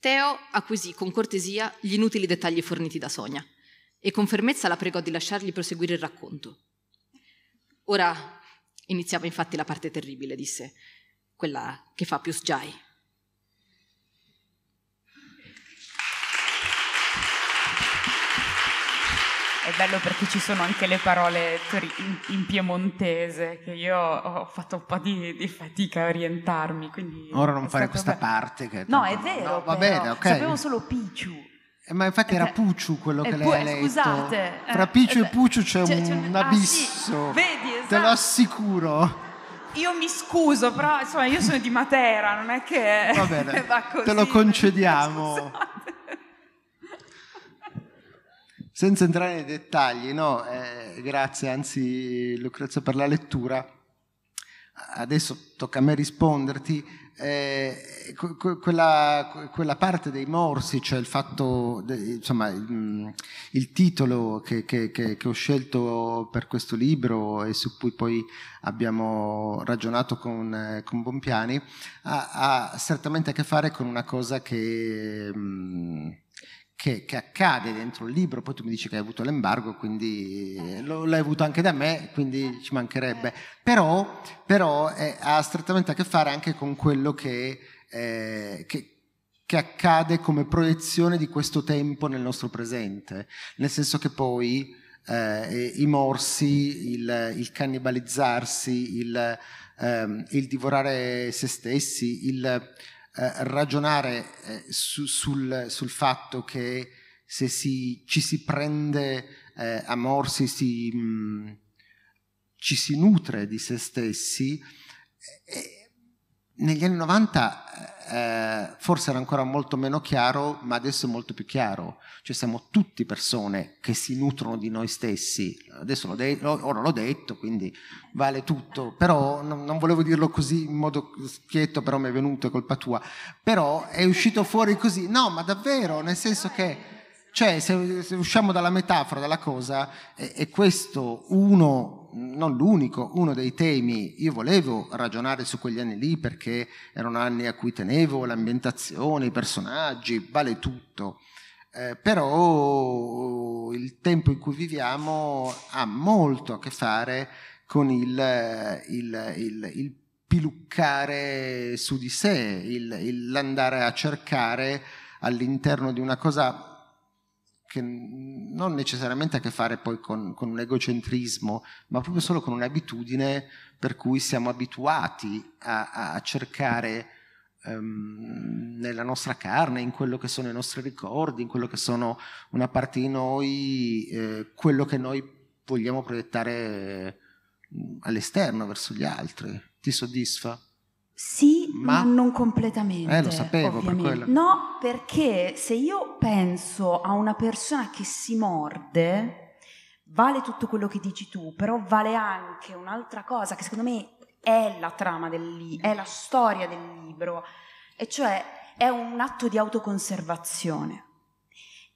Teo acquisì con cortesia gli inutili dettagli forniti da Sonia e con fermezza la pregò di lasciargli proseguire il racconto. Ora iniziava infatti la parte terribile, disse, quella che fa più sgiai. È bello perché ci sono anche le parole in, in piemontese che io ho fatto un po' di, di fatica a orientarmi. Ora non fare questa bello. parte. Che no, è vero. No, va bene, ok. Sapevo solo Picciu. Eh, ma infatti era eh, Pucciu quello eh, che eh, lei pu- ha letto. Scusate. Eh, Tra Picciu eh, e Pucciu c'è, c'è, un, un abisso. Ah, sì. Vedi, esatto. Te lo esatto. assicuro. Io mi scuso, però insomma io sono di Matera, non è che va, bene, va così. Te lo concediamo. Scusate. Esatto. Senza entrare nei dettagli, no? eh, grazie anzi Lucrezio per la lettura, adesso tocca a me risponderti, eh, quella, quella, parte dei morsi, cioè il fatto, insomma, mm, il, titolo che, che, che, che, ho scelto per questo libro e su cui poi abbiamo ragionato con, eh, con Bompiani, ha, ha, certamente a che fare con una cosa che... Mh, mm, che, che, accade dentro il libro, poi tu mi dici che hai avuto l'embargo, quindi eh, lo, l'hai avuto anche da me, quindi ci mancherebbe, però, però è, eh, ha strettamente a che fare anche con quello che, eh, che, che, accade come proiezione di questo tempo nel nostro presente, nel senso che poi eh, i morsi, il, il cannibalizzarsi, il, ehm, il, divorare se stessi, il eh, ragionare eh, su, sul, sul, fatto che se si, ci si prende eh, a morsi, si, mh, mm, ci si nutre di se stessi, eh, eh, negli anni 90 forse era ancora molto meno chiaro, ma adesso è molto più chiaro cioè siamo tutti persone che si nutrono di noi stessi, adesso l'ho de- ora l'ho detto, quindi vale tutto, però non, non volevo dirlo così in modo schietto, però mi è venuto, è colpa tua, però è uscito fuori così, no ma davvero, nel senso che... Cioè, se, se, usciamo dalla metafora, dalla cosa, è, è, questo uno, non l'unico, uno dei temi. Io volevo ragionare su quegli anni lì perché erano anni a cui tenevo, l'ambientazione, i personaggi, vale tutto. Eh, però il tempo in cui viviamo ha molto a che fare con il, il, il, il piluccare su di sé, l'andare a cercare all'interno di una cosa che non necessariamente ha a che fare poi con, con, un egocentrismo, ma proprio solo con un'abitudine per cui siamo abituati a, a cercare Ehm, nella nostra carne, in quello che sono i nostri ricordi, in quello che sono una parte di noi, eh, quello che noi vogliamo proiettare mm, all'esterno, verso gli altri. Ti soddisfa? Sì, ma, ma non completamente. Eh, lo sapevo ovviamente. per quello. No, perché se io penso a una persona che si morde, vale tutto quello che dici tu, però vale anche un'altra cosa che secondo me è la trama del libro, è la storia del libro, e cioè è un atto di autoconservazione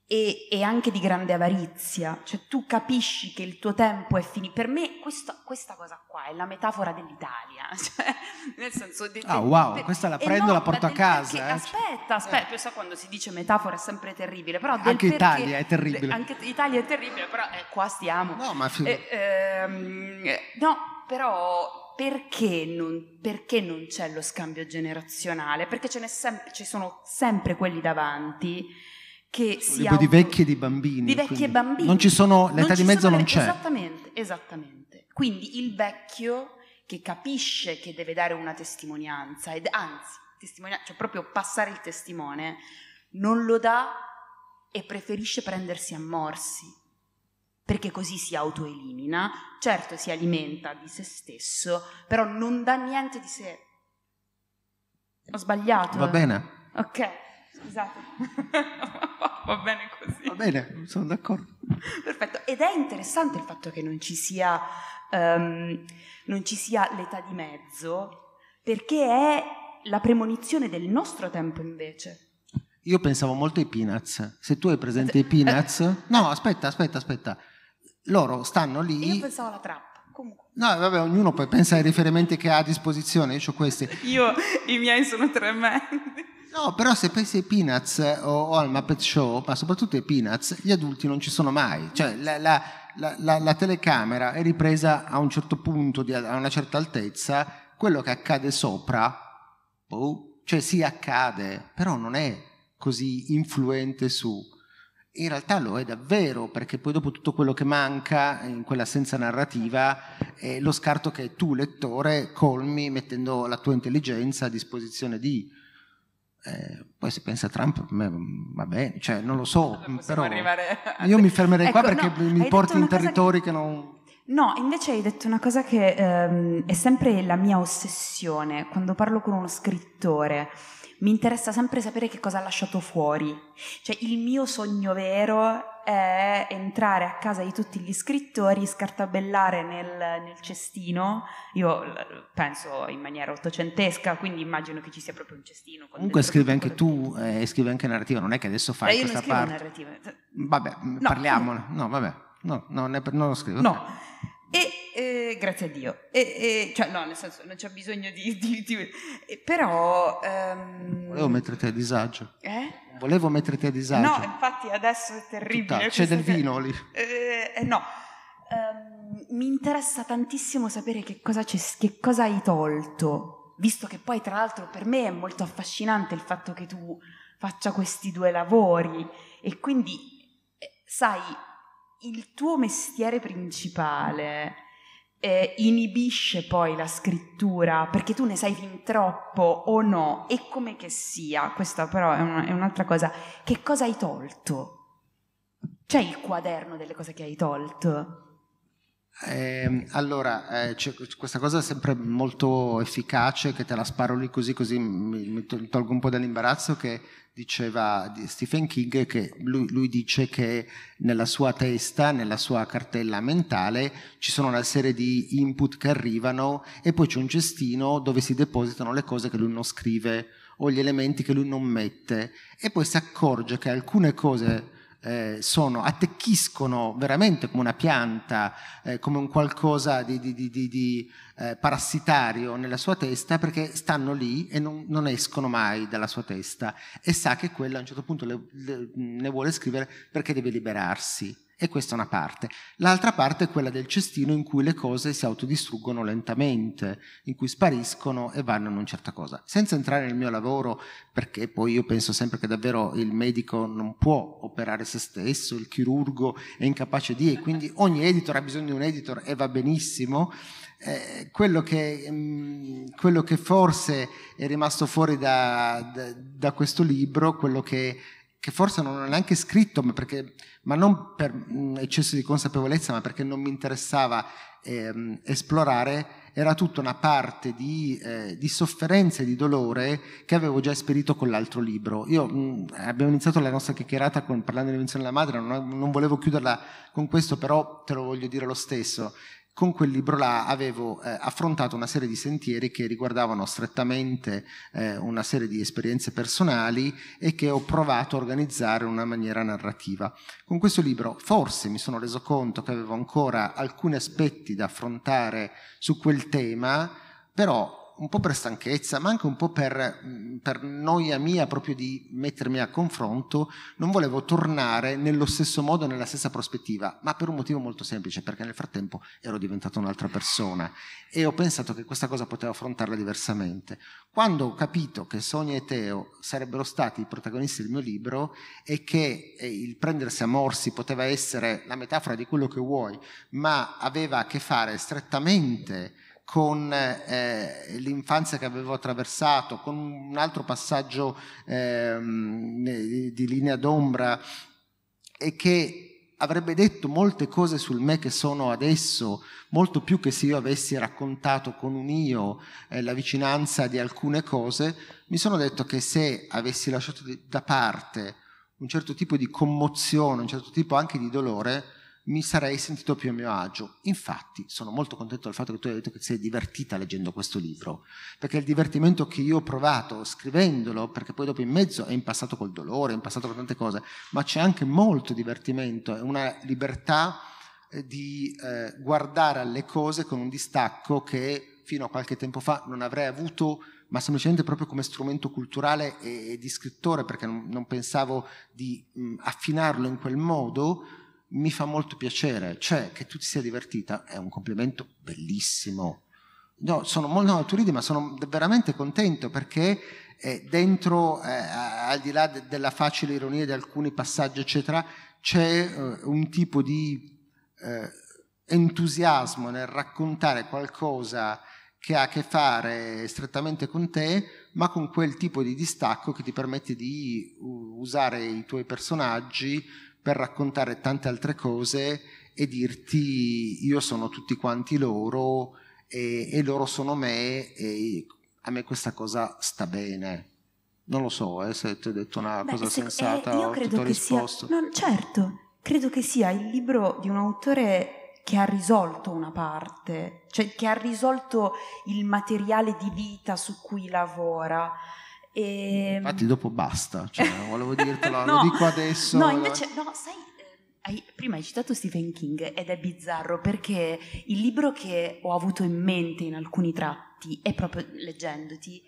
e, e anche di grande avarizia, cioè tu capisci che il tuo tempo è finito. Per me questo, questa cosa qua è la metafora dell'Italia, cioè, nel senso... De, ah oh, wow, per, questa la eh, prendo, e la porto a casa. Perché, eh. Cioè. Aspetta, aspetta, eh. io so quando si dice metafora è sempre terribile, però... Anche Italia è terribile. Anche Italia è terribile, però eh, qua stiamo. No, ma... Eh, ehm, no, però perché non, perché non c'è lo scambio generazionale? Perché sem- ci sono sempre quelli davanti che si auto... di vecchi e di bambini. Di vecchi e bambini. Non ci sono, l'età di mezzo non c'è. Esattamente, esattamente. Quindi il vecchio che capisce che deve dare una testimonianza, ed anzi, testimonia- cioè proprio passare il testimone, non lo dà e preferisce prendersi a morsi perché così si autoelimina, certo si alimenta di se stesso, però non dà niente di sé. Ho sbagliato. Va eh? bene. Ok, scusate. Va bene così. Va bene, sono d'accordo. Perfetto, ed è interessante il fatto che non ci sia, um, non ci sia l'età di mezzo, perché è la premonizione del nostro tempo invece. Io pensavo molto ai peanuts. Se tu hai presente i peanuts... No, aspetta, aspetta, aspetta loro stanno lì. Io pensavo alla trappola. Comunque. No, vabbè, ognuno poi pensa ai riferimenti che ha a disposizione, io ho questi. Io, i miei sono tremendi. No, però se pensi ai Peanuts o, o, al Muppet Show, ma soprattutto ai Peanuts, gli adulti non ci sono mai. Cioè, la, la, la, la telecamera è ripresa a un certo punto, di, a una certa altezza, quello che accade sopra, boh, cioè si accade, però non è così influente su in realtà lo è davvero, perché poi dopo tutto quello che manca in quell'assenza narrativa è lo scarto che tu, lettore, colmi mettendo la tua intelligenza a disposizione di... Eh, poi se pensa a Trump, mm, va bene, cioè, non lo so, però a... io mi fermerei ecco, qua perché no, mi porti in territori che... che... non... No, invece hai detto una cosa che ehm, è sempre la mia ossessione quando parlo con uno scrittore mi interessa sempre sapere che cosa ha lasciato fuori. Cioè, il mio sogno vero è entrare a casa di tutti gli scrittori, scartabellare nel, nel cestino. Io penso in maniera ottocentesca, quindi immagino che ci sia proprio un cestino. Comunque scrivi anche tu, eh, scrivi anche narrativa, non è che adesso fai eh, questa parte. Io non scrivo narrativa. Vabbè, no, parliamone. No, vabbè, no, no, non lo scrivo. No. Okay. E eh, grazie a Dio, e, e, cioè no, nel senso non c'è bisogno di... di, di però... Ehm... Volevo metterti a disagio. Eh? Volevo metterti a disagio. No, infatti adesso è terribile. Tutta, c'è del vino lì. Eh, eh no, um, mi interessa tantissimo sapere che cosa, che cosa hai tolto, visto che poi tra l'altro per me è molto affascinante il fatto che tu faccia questi due lavori e quindi eh, sai il tuo mestiere principale eh, inibisce poi la scrittura perché tu ne sai fin troppo o no e come che sia, questa però è, una, è un'altra cosa, che cosa hai tolto? C'è il quaderno delle cose che hai tolto? Eh, allora, eh, questa cosa è sempre molto efficace, che te la sparo lì così, così mi, mi tolgo un po' dall'imbarazzo, che diceva di Stephen King, che lui, lui, dice che nella sua testa, nella sua cartella mentale, ci sono una serie di input che arrivano e poi c'è un cestino dove si depositano le cose che lui non scrive o gli elementi che lui non mette e poi si accorge che alcune cose eh, sono, attecchiscono veramente come una pianta, eh, come un qualcosa di, di, di, di eh, parassitario nella sua testa perché stanno lì e non, non, escono mai dalla sua testa e sa che quella a un certo punto le, le, ne vuole scrivere perché deve liberarsi. E questa è una parte. L'altra parte è quella del cestino in cui le cose si autodistruggono lentamente, in cui spariscono e vanno in una certa cosa. Senza entrare nel mio lavoro, perché poi io penso sempre che davvero il medico non può operare se stesso, il chirurgo è incapace di, e quindi ogni editor ha bisogno di un editor e va benissimo. Eh, quello, che, mh, mm, quello, che, forse è rimasto fuori da, da, da questo libro, quello che che forse non ho neanche scritto, ma, perché, ma non per mm, eccesso di consapevolezza, ma perché non mi interessava ehm, esplorare, era tutta una parte di, eh, di sofferenza e di dolore che avevo già esperito con l'altro libro. Io, mh, mm, abbiamo iniziato la nostra chiacchierata con, parlando dell'invenzione della madre, non, non, volevo chiuderla con questo, però te lo voglio dire lo stesso con quel libro là avevo eh, affrontato una serie di sentieri che riguardavano strettamente eh, una serie di esperienze personali e che ho provato a organizzare in una maniera narrativa. Con questo libro forse mi sono reso conto che avevo ancora alcuni aspetti da affrontare su quel tema, però un po' per stanchezza, ma anche un po' per, mm, per, noia mia proprio di mettermi a confronto, non volevo tornare nello stesso modo, nella stessa prospettiva, ma per un motivo molto semplice, perché nel frattempo ero diventato un'altra persona e ho pensato che questa cosa potevo affrontarla diversamente. Quando ho capito che Sonia e Teo sarebbero stati i protagonisti del mio libro e che eh, il prendersi a morsi poteva essere la metafora di quello che vuoi, ma aveva a che fare strettamente con eh, l'infanzia che avevo attraversato, con un altro passaggio eh, di linea d'ombra e che avrebbe detto molte cose sul me che sono adesso, molto più che se io avessi raccontato con un io eh, la vicinanza di alcune cose, mi sono detto che se avessi lasciato da parte un certo tipo di commozione, un certo tipo anche di dolore, mi sarei sentito più a mio agio. Infatti sono molto contento del fatto che tu hai detto che ti sei divertita leggendo questo libro, perché il divertimento che io ho provato scrivendolo, perché poi dopo in mezzo è impassato col dolore, è impassato con tante cose, ma c'è anche molto divertimento, è una libertà eh, di eh, guardare alle cose con un distacco che fino a qualche tempo fa non avrei avuto ma semplicemente proprio come strumento culturale e, di scrittore, perché non, pensavo di affinarlo in quel modo, mi fa molto piacere, cioè che tu ti sia divertita è un complimento bellissimo. No, sono molto, no, ridi, ma sono veramente contento perché eh, dentro, eh, al di là de- della facile ironia di alcuni passaggi, eccetera, c'è eh, un tipo di eh, entusiasmo nel raccontare qualcosa che ha a che fare strettamente con te, ma con quel tipo di distacco che ti permette di usare i tuoi personaggi per raccontare tante altre cose e dirti io sono tutti quanti loro e, e loro sono me e a me questa cosa sta bene. Non lo so eh, se ti ho detto una Beh, cosa se, eh, sensata eh, io credo che risposto. Sia, no, certo, credo che sia il libro di un autore che ha risolto una parte, cioè che ha risolto il materiale di vita su cui lavora. E... Ehm, Infatti dopo basta, cioè, volevo dirtelo, no, lo dico adesso. No, eh. invece, no, sai, eh, hai, prima hai citato Stephen King ed è bizzarro perché il libro che ho avuto in mente in alcuni tratti, è proprio leggendoti,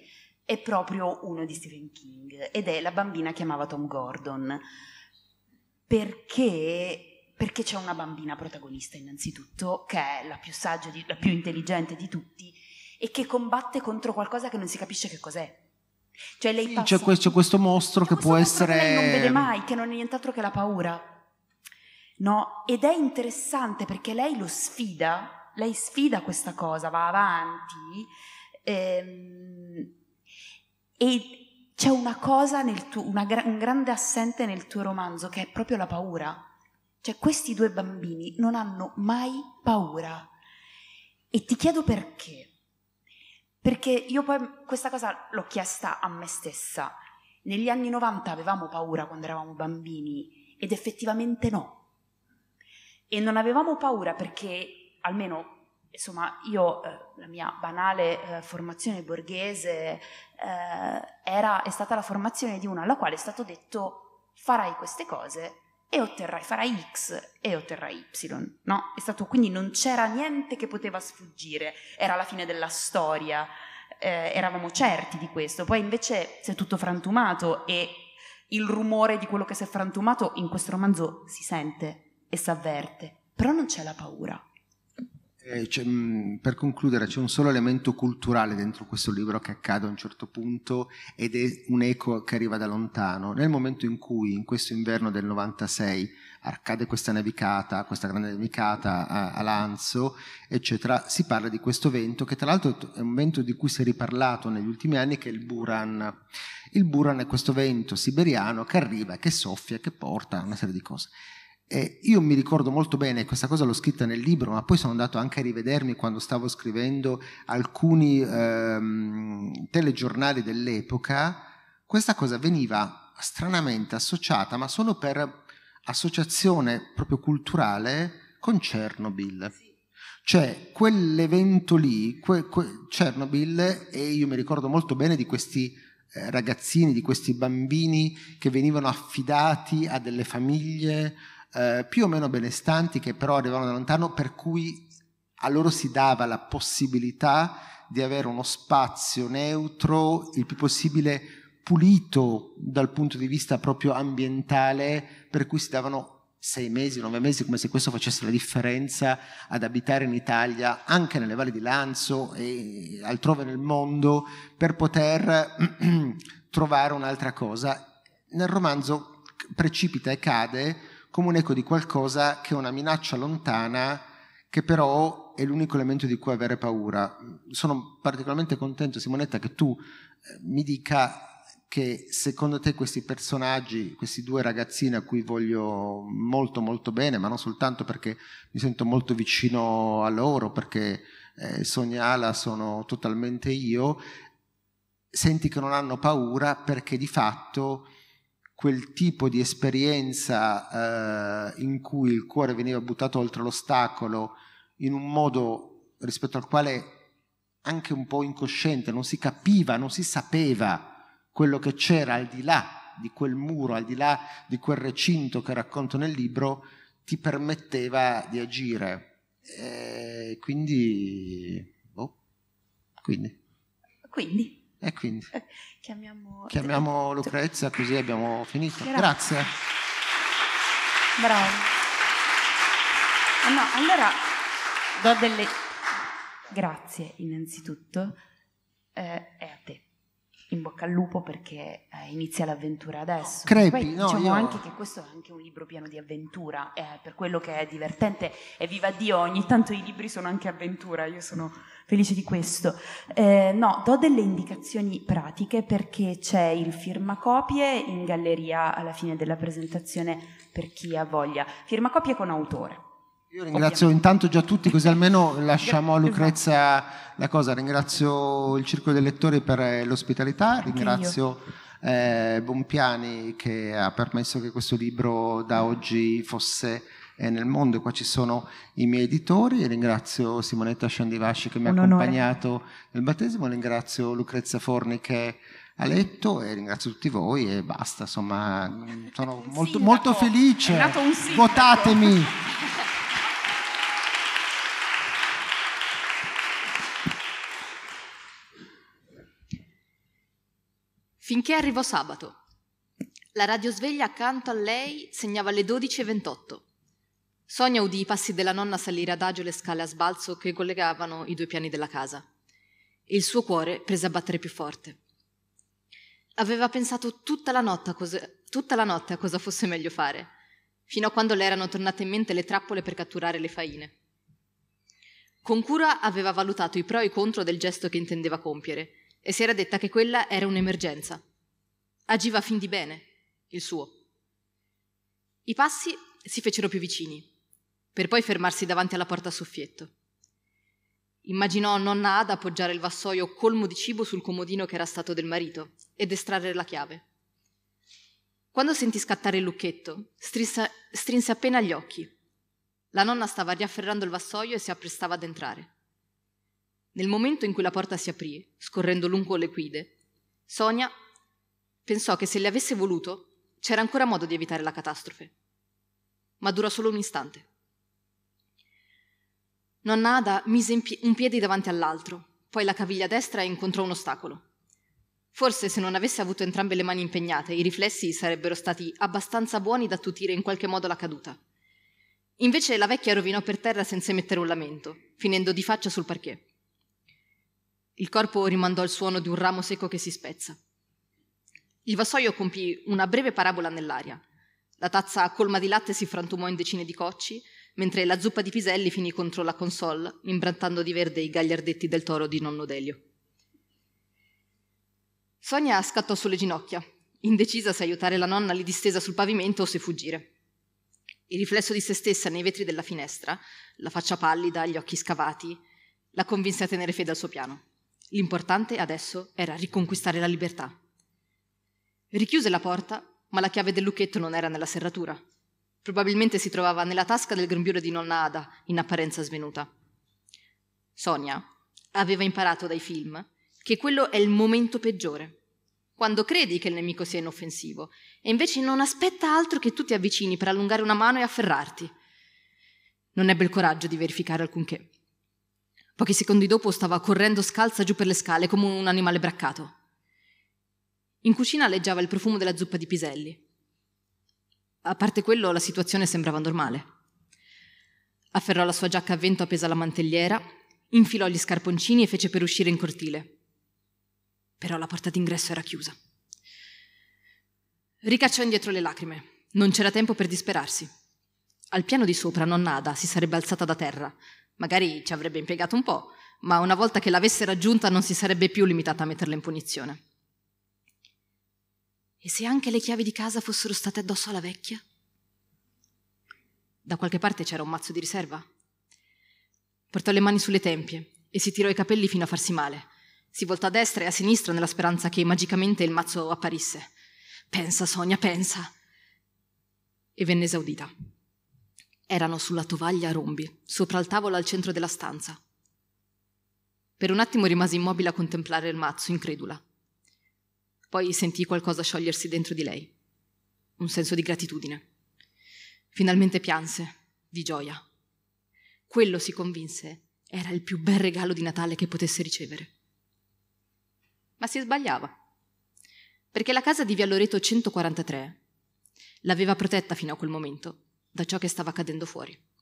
è proprio uno di Stephen King ed è La bambina che amava Tom Gordon. Perché, perché c'è una bambina protagonista innanzitutto, che è la più saggia, di, la più intelligente di tutti e che combatte contro qualcosa che non si capisce che cos'è cioè lei passa... c'è, questo, c'è questo mostro c'è cioè, che questo può mostro essere... Che lei non vede mai, che non è nient'altro che la paura. No? Ed è interessante perché lei lo sfida, lei sfida questa cosa, va avanti. Ehm, e c'è una cosa, nel tuo, una, un grande assente nel tuo romanzo che è proprio la paura. Cioè questi due bambini non hanno mai paura. E ti chiedo perché. Perché io poi questa cosa l'ho chiesta a me stessa. Negli anni 90 avevamo paura quando eravamo bambini ed effettivamente no. E non avevamo paura perché, almeno insomma, io eh, la mia banale eh, formazione borghese eh, era, è stata la formazione di una alla quale è stato detto farai queste cose e otterrai, farai X e otterrai Y, no? È stato, quindi non c'era niente che poteva sfuggire, era la fine della storia, eh, eravamo certi di questo, poi invece si è tutto frantumato e il rumore di quello che si è frantumato in questo romanzo si sente e si avverte, però non c'è la paura. Eh, mm, per concludere, c'è un solo elemento culturale dentro questo libro che accade a un certo punto ed è un eco che arriva da lontano. Nel momento in cui, in questo inverno del 96, accade questa nevicata, questa grande nevicata a, a Lanzo, eccetera, si parla di questo vento che tra l'altro è un vento di cui si è riparlato negli ultimi anni che è il Buran. Il Buran è questo vento siberiano che arriva, che soffia, che porta una serie di cose. E io mi ricordo molto bene, questa cosa l'ho scritta nel libro, ma poi sono andato anche a rivedermi quando stavo scrivendo alcuni ehm, telegiornali dell'epoca, questa cosa veniva stranamente associata, ma solo per associazione proprio culturale, con Chernobyl. Cioè, quell'evento lì, que, que, Chernobyl, e io mi ricordo molto bene di questi eh, ragazzini, di questi bambini che venivano affidati a delle famiglie eh, più o meno benestanti che però arrivavano da lontano, per cui a loro si dava la possibilità di avere uno spazio neutro, il più possibile pulito dal punto di vista proprio ambientale, per cui si davano sei mesi, nove mesi, come se questo facesse la differenza ad abitare in Italia, anche nelle valli di Lanzo e altrove nel mondo, per poter trovare un'altra cosa. Nel romanzo precipita e cade come un eco di qualcosa che è una minaccia lontana, che però è l'unico elemento di cui avere paura. Sono particolarmente contento, Simonetta, che tu eh, mi dica che secondo te questi personaggi, questi due ragazzini a cui voglio molto molto bene, ma non soltanto perché mi sento molto vicino a loro, perché eh, Sonia Ala sono totalmente io, senti che non hanno paura perché di fatto quel tipo di esperienza eh, in cui il cuore veniva buttato oltre l'ostacolo in un modo rispetto al quale anche un po' incosciente, non si capiva, non si sapeva quello che c'era al di là di quel muro, al di là di quel recinto che racconto nel libro, ti permetteva di agire. E eh, quindi, boh, quindi. Quindi. E quindi eh, chiamiamo, chiamiamo Lucrezia così abbiamo finito. Grazie. Grazie. Bravo. Ah, no, allora do delle grazie innanzitutto eh, a te. In bocca al lupo perché eh, inizia l'avventura adesso. Crepi, Poi, no, diciamo io... anche che questo è anche un libro pieno di avventura, eh, per quello che è divertente e viva Dio, ogni tanto i libri sono anche avventura, io sono felice di questo. Eh, no, do delle indicazioni pratiche perché c'è il firmacopie in galleria alla fine della presentazione per chi ha voglia. Firmacopie con autore. Io ringrazio Ovviamente. intanto già tutti, così almeno lasciamo a esatto. Lucrezia la cosa. Ringrazio il Circo dei Lettori per eh, l'ospitalità, ringrazio eh, Bompiani che ha permesso che questo libro da oggi fosse e nel mondo. Qua ci sono i miei editori, ringrazio Simonetta Sciandivasci che mi ha accompagnato onore. nel battesimo, ringrazio Lucrezia Forni che ha letto e ringrazio tutti voi e basta, insomma, sono molto, molto, felice. Votatemi. Finché arrivò sabato. La radiosveglia accanto a lei segnava le 12.28. Sonia udì i passi della nonna salire adagio le scale a sbalzo che collegavano i due piani della casa. Il suo cuore prese a battere più forte. Aveva pensato tutta la notte a cosa, la notte a cosa fosse meglio fare, fino a quando le erano tornate in mente le trappole per catturare le faine. Con cura aveva valutato i pro e i contro del gesto che intendeva compiere e si era detta che quella era un'emergenza. Agiva fin di bene, il suo. I passi si fecero più vicini per poi fermarsi davanti alla porta a soffietto. Immaginò nonna Ada appoggiare il vassoio colmo di cibo sul comodino che era stato del marito ed estrarre la chiave. Quando sentì scattare il lucchetto, strissa, strinse appena gli occhi. La nonna stava riafferrando il vassoio e si apprestava ad entrare. Nel momento in cui la porta si aprì, scorrendo lungo le guide, Sonia pensò che se le avesse voluto c'era ancora modo di evitare la catastrofe. Ma durò solo un istante. Nonna Ada mise pie- un piede davanti all'altro, poi la caviglia destra incontrò un ostacolo. Forse se non avesse avuto entrambe le mani impegnate, i riflessi sarebbero stati abbastanza buoni da attutire in qualche modo la caduta. Invece la vecchia rovinò per terra senza emettere un lamento, finendo di faccia sul parquet. Il corpo rimandò il suono di un ramo secco che si spezza. Il vassoio compì una breve parabola nell'aria. La tazza colma di latte si frantumò in decine di cocci mentre la zuppa di piselli finì contro la console, imbrattando di verde i gagliardetti del toro di nonno Delio. Sonia scattò sulle ginocchia, indecisa se aiutare la nonna lì distesa sul pavimento o se fuggire. Il riflesso di se stessa nei vetri della finestra, la faccia pallida, gli occhi scavati, la convinse a tenere fede al suo piano. L'importante adesso era riconquistare la libertà. Richiuse la porta, ma la chiave del lucchetto non era nella serratura. Probabilmente si trovava nella tasca del grembiule di nonna Ada, in apparenza svenuta. Sonia aveva imparato dai film che quello è il momento peggiore, quando credi che il nemico sia inoffensivo e invece non aspetta altro che tu ti avvicini per allungare una mano e afferrarti. Non ebbe il coraggio di verificare alcunché. Pochi secondi dopo stava correndo scalza giù per le scale come un animale braccato. In cucina alleggiava il profumo della zuppa di piselli. A parte quello, la situazione sembrava normale. Afferrò la sua giacca a vento appesa alla mantelliera, infilò gli scarponcini e fece per uscire in cortile. Però la porta d'ingresso era chiusa. Ricacciò indietro le lacrime. Non c'era tempo per disperarsi. Al piano di sopra nonna Ada si sarebbe alzata da terra. Magari ci avrebbe impiegato un po', ma una volta che l'avesse raggiunta non si sarebbe più limitata a metterla in punizione. E se anche le chiavi di casa fossero state addosso alla vecchia? Da qualche parte c'era un mazzo di riserva? Portò le mani sulle tempie e si tirò i capelli fino a farsi male. Si voltò a destra e a sinistra nella speranza che magicamente il mazzo apparisse. Pensa, Sonia, pensa! E venne esaudita. Erano sulla tovaglia a rombi, sopra il tavolo al centro della stanza. Per un attimo rimase immobile a contemplare il mazzo, incredula. Poi sentì qualcosa sciogliersi dentro di lei. Un senso di gratitudine. Finalmente pianse, di gioia. Quello si convinse era il più bel regalo di Natale che potesse ricevere. Ma si sbagliava, perché la casa di Via Loreto 143 l'aveva protetta fino a quel momento da ciò che stava accadendo fuori.